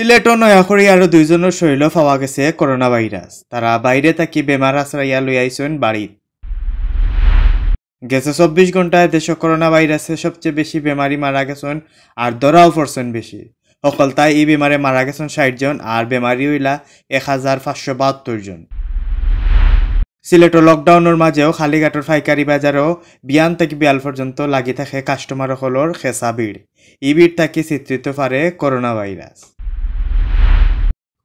সিলেট ও আর দুইজনের শরীর পাওয়া গেছে করোনা ভাইরাস তারা বাইরে থাকি বেমার আশ্রয়া লই আইসেন বাড়ির গেছে চব্বিশ ঘন্টায় দেশে করোনা ভাইরাসে সবচেয়ে বেশি বেমারি মারা গেছেন আর ধরাও পড়ছেন বেশি অকল তাই এই বেমারে মারা গেছেন ষাট জন আর বেমারি হইলা এক হাজার পাঁচশো বাহাত্তর জন সিলেটৰ লকডাউনৰ মাজেও শালিঘাটৰ ফাইকাৰী বাজারও বিয়ান থাকি বিয়াল পৰ্যন্ত লাগি থাকে কাষ্টমাৰসকলৰ খেঁচা ভিড় ই ভিড় থাকি চিত্ৰিত পারে করোনা ভাইৰাছ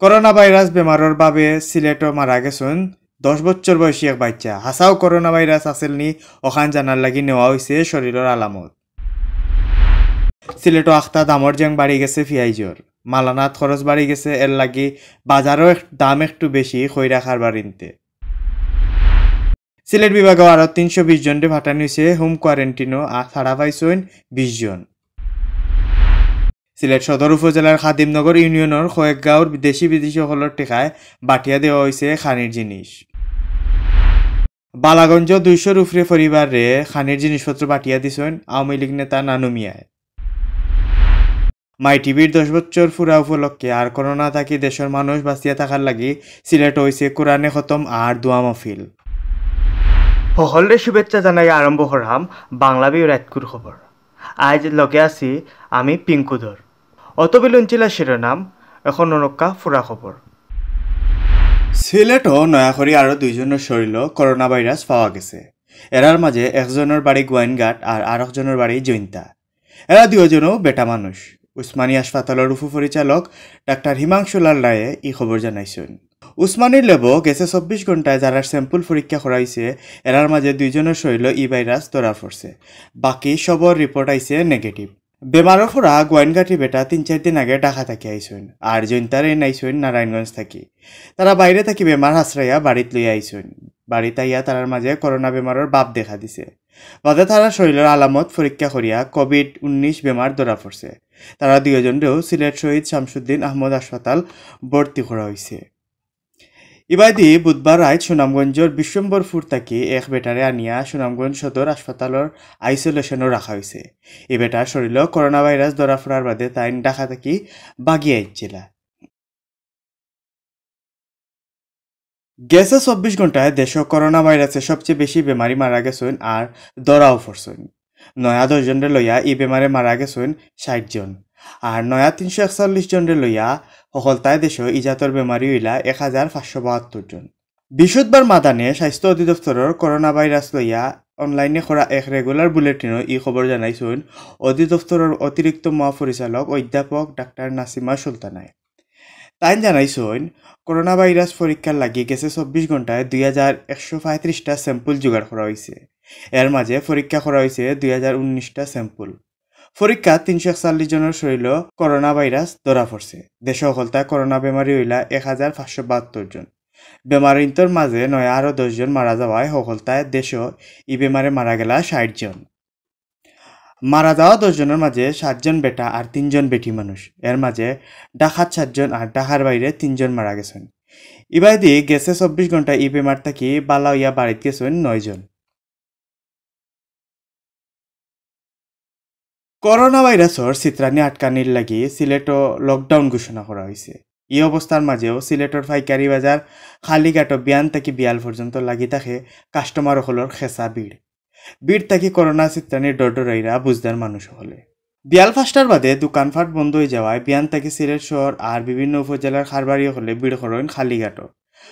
করোনা ভাইরাস বেমারর বাবে সিলেটও মারা গেছেন দশ বছর বয়সী এক বাচ্চা হাসাও করোনা ভাইরাস আসেল নি অখান জানার লাগি নেওয়া হয়েছে শরীরের আলামত সিলেটও আখতা দামর জেং বাড়ি গেছে ফিয়াইজর মালানাত খরচ বাড়ি গেছে এর লাগি বাজারও দাম একটু বেশি খৈরা রাখার বাড়িতে সিলেট বিভাগে আরও তিনশো বিশ জনরে ভাটানি হয়েছে হোম কোয়ারেন্টিনও ছাড়া পাইছেন বিশ জন সিলেট সদর উপজেলার খাদিমনগর ইউনিয়নের কয়েক গাঁর দেশি বিদেশিসকলের টেকায় বাটিয়া দেওয়া হয়েছে খানির জিনিস বালাগঞ্জ দুইশোর উপরে পরিবারে খানির জিনিসপত্র বাটিয়া দিছেন আওয়ামী লীগ নেতা নানু মিয়ায় মাই টিভির দশ বছর ফুরা উপলক্ষে আর করোনা থাকি দেশের মানুষ বাঁচিয়া থাকার লাগি সিলেট হয়েছে কোরআনে খতম আর দোয়া মফিল সকলের শুভেচ্ছা জানাই আরম্ভ করাম বাংলা বিয়ের রাতকুর খবর আজ লগে আছি আমি পিঙ্কুধর অতবিলুন জিলা শিরোনাম এখন অনুকা ফুরা খবর সিলেটও নয়াখরি আরও দুইজনের শরীর করোনা ভাইরাস পাওয়া গেছে এরার মাঝে একজনের বাড়ি গোয়েনঘাট আর আরেকজনের বাড়ি জৈন্তা এরা দুজনও বেটা মানুষ উসমানী হাসপাতালের উপ পরিচালক ডাক্তার হিমাংশু লাল রায়ে ই খবর জানাইছেন উসমানীর লেব গেছে চব্বিশ ঘন্টায় যারা স্যাম্পল পরীক্ষা করাইছে এরার মাঝে দুইজনের শরীর ই ভাইরাস ধরা পড়ছে বাকি সবর রিপোর্ট আইছে নেগেটিভ বেমাৰৰ ফোরা গোয়েনঘাটি বেটা তিনি চাৰিদিন আগে ঢাকা থাকি আইসুন আর জৈন্তারে নাইসইন নারায়ণগঞ্জ থাকি তারা বাইরে থাকি বেমার হাসরাইয়া বাড়িত লই আইসুন বাড়িতে আইয়া তার মাঝে করোনা বেমারের বাপ দেখা দিছে বাদে তারা শরীরের আলামত পরীক্ষা করিয়া কোভিড উনিশ বেমার ধরা পড়ছে তারা দুজনেও সিলেট শহীদ শামসুদ্দিন আহমদ হাসপাতাল ভর্তি করা হয়েছে ইবাদি বুধবার রাত সুনামগঞ্জের বিশ্বম্বরপুর তাকে এক বেটারে আনিয়া সুনামগঞ্জ সদর হাসপাতালের আইসোলেশনও রাখা হয়েছে এই বেটার শরীর করোনা ভাইরাস ধরা ফুরার বাদে তাই ডাকা থাকি বাগিয়ে আইছিল গেছে চব্বিশ ঘন্টায় দেশ করোনা ভাইরাসে সবচেয়ে বেশি বেমারি মারা গেছেন আর দরাও ফরছেন নয়া দশজনের লইয়া এই বেমারে মারা গেছেন ষাটজন জন আর নয়া তিনশো একচল্লিশ জনরে লইয়া সফলতায় দেশে ইজাতর বেমারি হইলা এক হাজার পাঁচশো বাহাত্তর জন বৃহস্পতিবার মাদানে স্বাস্থ্য অধিদপ্তরের করোনা ভাইরাস লইয়া অনলাইনে কৰা এক ৰেগুলাৰ বুলেটিনও ই খবৰ জনাইছোন অধিদপ্তৰৰ অতিৰিক্ত মহাপৰিচালক অধ্যাপক ডাক্তৰ নাছিমা চুলতানাই তাই জানাইছোন করোনা ভাইৰাছ পরীক্ষার লাগি গেছে চৌব্বিছ ঘণ্টায় দুই হাজাৰ একশ পঁয়ত্রিশটা চেম্পুল যোগাৰ কৰা হৈছে ইয়াৰ মাজে পৰীক্ষা কৰা হৈছে দুই হাজাৰ ঊনৈছটা চেম্পুল পরীক্ষা তিনশো একচল্লিশ জনের শরীর করোনা ভাইরাস ধরা পড়ছে দেশ সকলতা করোনা বেমারি হইলা এক হাজার পাঁচশো বাহাত্তর জন বেমারিন্তর মাঝে নয় আরও দশজন মারা যাওয়ায় সকলতায় দেশ ই বেমারে মারা গেলা ষাট জন মারা যাওয়া দশজনের মাঝে সাতজন বেটা আর তিনজন বেটি মানুষ এর মাঝে ডাকাত সাতজন আর ডাকার বাইরে তিনজন মারা গেছেন ইবাইদি গেছে চব্বিশ ঘন্টা ই বেমার থাকি বালা ইয়া বাড়িতে গেছেন নয়জন করোনা ভাইরাসর চিত্রানি আটকানির লাগি সিলেটও লকডাউন ঘোষণা করা হয়েছে এই অবস্থার মাঝেও সিলেটর ফাইকারি বাজার খালিঘাট বিয়ান থাকি বিয়াল পর্যন্ত লাগি থাকে কাস্টমারসকলের খেঁচা ভিড় ভিড় থাকি করোনা চিত্রানির ডরডরাইরা বুঝদার মানুষ হলে বিয়াল ফাস্টার বাদে ফাট বন্ধ হয়ে যাওয়ায় বিয়ান থাকি সিলেট শহর আর বিভিন্ন উপজেলার খারবাড়ি হলে ভিড় করেন খালিঘাট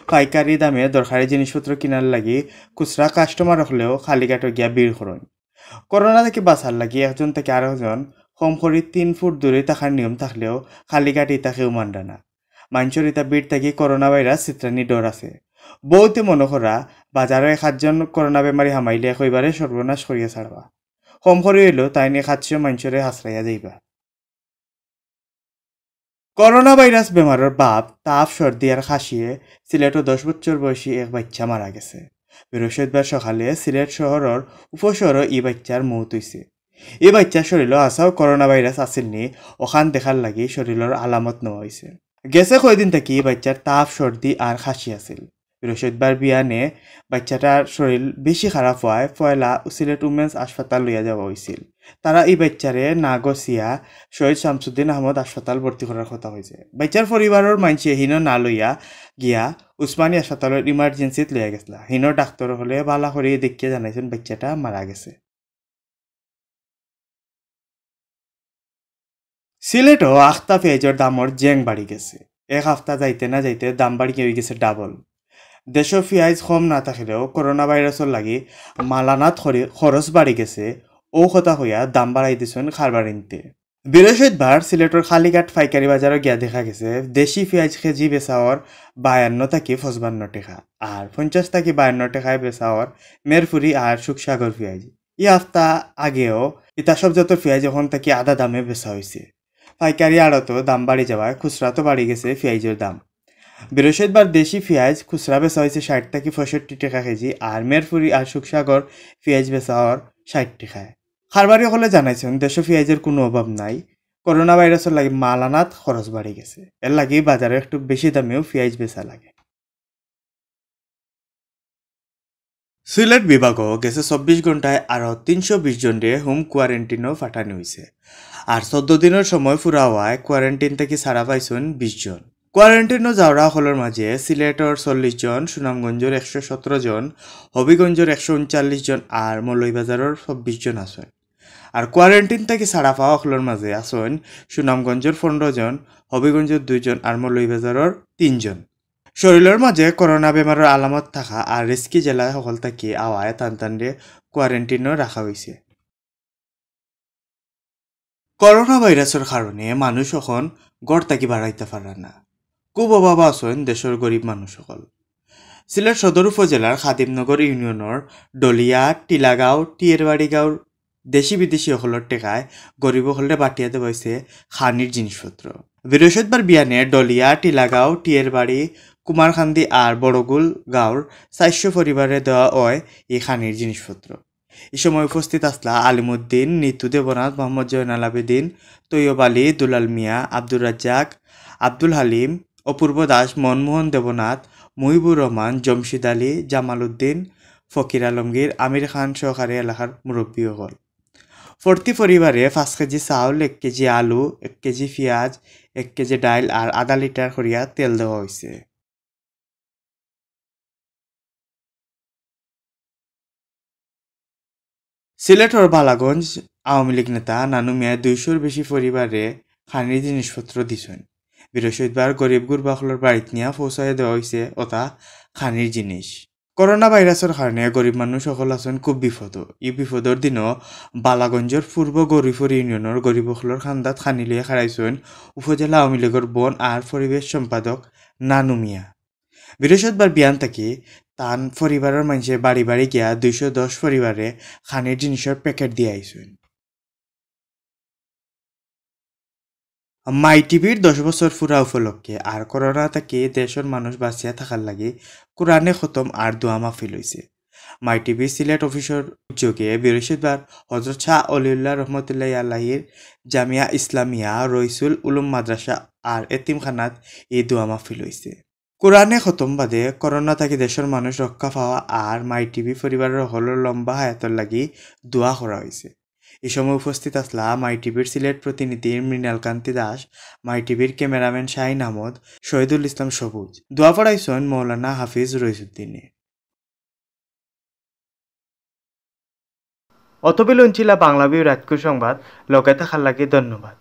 পাইকারি দামে দরকারি জিনিসপত্র কিনার লাগি খুচরা কাস্টমার হলেও খালিঘাট গিয়া ভিড় করেন করোনা থেকে বাঁচার লাগি একজন থেকে আরেকজন কম করে তিন ফুট দূরে থাকার নিয়ম থাকলেও খালি গাটি তাকে উমান না মানুষের এটা বিট থাকি করোনা ভাইরাস চিত্রানি ডর আছে বহুতে মনে করা বাজারে এক সাতজন করোনা বেমারী হামাইলে একইবারে সর্বনাশ করিয়া ছাড়বা কম করে হইলেও তাই নিয়ে সাতশো মানুষরে হাসরাইয়া যাইবা করোনা ভাইরাস বেমারের বাপ তাপ সর্দি আর খাসিয়ে সিলেটও দশ বছর বয়সী এক বাচ্চা মারা গেছে বৃহস্পতিবার সকালে সিলেট শহরের উপশহর ই বাচ্চার মৌত হয়েছে এই বাচ্চার শরীর আসাও করোনা ভাইরাস আছিল নি অশান দেখার লাগি শরীরের আলামত নেওয়া হয়েছে গেছে কয়দিন থেকে এই বাচ্চার তাপ সর্দি আর খাসি আছিল বৃহস্পতিবার বিয়ানে বাচ্চাটার শরীর বেশি খারাপ হওয়ায় পয়লা সিলেট উমেন্স হাসপাতাল লইয়া যাওয়া হয়েছিল তারা এই বাচ্চারে নাগসিয়া শহীদ শামসুদ্দিন আহমদ হাসপাতাল ভর্তি করার কথা হয়েছে বাচ্চার পরিবারের মানুষে হিনো না লইয়া গিয়া উসমানী হাসপাতালের ইমার্জেন্সিত লইয়া গেছিল হিনো ডাক্তার হলে ভালা করে দেখিয়ে জানাইছেন বাচ্চাটা মারা গেছে সিলেটও আখতা পেঁয়াজের দামর জেং বাড়ি গেছে এক হাফতা যাইতে না যাইতে দাম বাড়ি হয়ে গেছে ডাবল দেশ পিঁয়াজ কম না থাকলেও করোনা ভাইরাসের লাগি মালানাত খরচ বাড়ি গেছে ও কথা হইয়া দাম বাড়াইতেছেন দিছেন খারবারিনতে বৃহস্পতিবার সিলেটর খালিঘাট পাইকারি বাজারে গিয়া দেখা গেছে দেশি পেঁয়াজ কেজি বেচাওয়ার বায়ান্ন থাকি পঁচপান্ন টাকা আর পঞ্চাশ থাকি বায়ান্ন টাকায় বেচাওয়ার মেরফুরি আর সুখসাগর পেঁয়াজ ই আফতা আগেও ইতা সবজাত পেঁয়াজ এখন থাকি আধা দামে বেচা হয়েছে পাইকারি আড়তো দাম বাড়ি যাওয়ায় খুচরা তো বাড়ি গেছে পেঁয়াজের দাম বৃহস্পতিবার দেশি পেঁয়াজ খুচরা বেচা হয়েছে ষাট থেকে পঁয়ষট্টি টাকা কেজি আর মেরফুরি আর সুখসাগর পেঁয়াজ বেচা হওয়ার ষাট টাকায় হলে জানাইছেন দেশে পেঁয়াজের কোনো অভাব নাই করোনা ভাইরাসের লাগে মাল আনাত খরচ বাড়ি গেছে এর লাগে বাজারে একটু বেশি দামেও পেঁয়াজ বেচা লাগে সিলেট বিভাগও গেছে চব্বিশ ঘন্টায় আরও তিনশো বিশ জনরে হোম কোয়ারেন্টিনও ফাটানো হয়েছে আর চোদ্দ দিনের সময় ফুরা হওয়ায় কোয়ারেন্টিন থেকে ছাড়া পাইছেন বিশ জন কোয়ারেন্টিনও হলের মাঝে সিলেটর চল্লিশ জন সুনামগঞ্জের একশো সতেরো জন হবিগঞ্জের একশো উনচল্লিশ জন আর মৌলবাজারের চব্বিশ জন আছেন আর কোয়ারেন্টিন থেকে ছাড়া পাওয়া অকলর মাঝে আসন সুনামগঞ্জের পনেরো জন হবিগঞ্জের দুইজন আর মৌলভীবাজারের তিনজন শরীরের মাঝে করোনা বেমারের আলামত থাকা আর রিস্কি জেলা সকল থাকি আওয়ায় টান টানরে কোয়ারেন্টিনও রাখা হয়েছে করোনা ভাইরাসের কারণে মানুষ এখন গড় তাকি বাড়াইতে পারে না কুব অভাব আছেন দেশের গরিব মানুষ সকল সিলেট সদর উপজেলার খাদিমনগর ইউনিয়নের ডলিয়া টিলাগাঁও টিয়েরবাড়ি গাঁওর দেশি বিদেশি হলর টেকায় গরিব হলরে বাটিয়াতে বইছে খানির জিনিসপত্র বৃহস্পতিবার বিয়ানে ডলিয়া টিলাগাঁও টিয়ের বাড়ি কুমারখান্দি আর বড়গুল গাঁওর স্বাস্থ্য পরিবারে দেওয়া হয় এই খানির জিনিসপত্র এ সময় উপস্থিত আসলা আলিমুদ্দিন নিতু দেবনাথ মোহাম্মদ জয়নাল আবেদিন তৈয়ব আলী দুলাল মিয়া আব্দুর রাজ্জাক আব্দুল হালিম অপূর্ব দাস মনমোহন দেবনাথ মহিবুর রহমান জমশিদ আলী জামাল উদ্দিন ফকির আলমগীর আমির খান সহকারী এলাকার মুরব্বী হল প্রতি পরিবারে পাঁচ কেজি চাউল এক কেজি আলু এক কেজি পেঁয়াজ এক কেজি ডাইল আর আধা লিটার করিয়া তেল দেওয়া হয়েছে সিলেটর বালাগঞ্জ আওয়ামী লীগ নেতা নানু মিয়া দুইশোর বেশি পরিবারে খানির জিনিসপত্র দিছেন বৃহস্পতিবার গরিব গুরবাখলের বাড়িত নিয়ে পৌঁছাই দেওয়া হয়েছে অথা খানির জিনিস করোনা ভাইরাসের কারণে গরিব সকল আছেন খুব বিপদ ই বিপদর দিনও বালাগঞ্জর পূর্ব গরিফর ইউনিয়নের গরিবসকলের খান্দাত খানিলিয়ে খারাইছেন উপজেলা আওয়ামী লীগের বন আর পরিবেশ সম্পাদক নানু মিয়া বৃহস্পতিবার বিয়ান থাকি তান পরিবারের মানুষে বাড়ি বাড়ি গিয়া দুইশো দশ পরিবারে খানির জিনিসের প্যাকেট দিয়ে আইসেন মাই টিভির দশ বছর ফুরা উপলক্ষে আর করোনা থেকে দেশের মানুষ বাঁচিয়া থাকার লাগে কোরআনে খতম আর দোয়া মাফিল হয়েছে মাই টিভি সিলেট অফিসের উদ্যোগে বৃহস্পতিবার হজরত শাহ অলিউল্লাহ রহমতুল্লাহ আল্লাহির জামিয়া ইসলামিয়া রইসুল উলুম মাদ্রাসা আর এতিমখানাত এই দোয়া মাফিল হয়েছে কোরআনে খতম বাদে করোনা থাকি দেশের মানুষ রক্ষা পাওয়া আর মাই টিভি পরিবারের হল লম্বা হায়াতর লাগি দোয়া করা হয়েছে এ সময় উপস্থিত আসলা মাই টিভির সিলেট প্রতিনিধি মৃণাল কান্তি দাস মাই ক্যামেরাম্যান শাহিন আহমদ শহীদুল ইসলাম সবুজ দোয়া পড়াইছেন মৌলানা হাফিজ রইসুদ্দিন অতবিলঞ্চিলা বাংলা বিউ রাজকুর সংবাদ লগাইতে খাল্লাকে ধন্যবাদ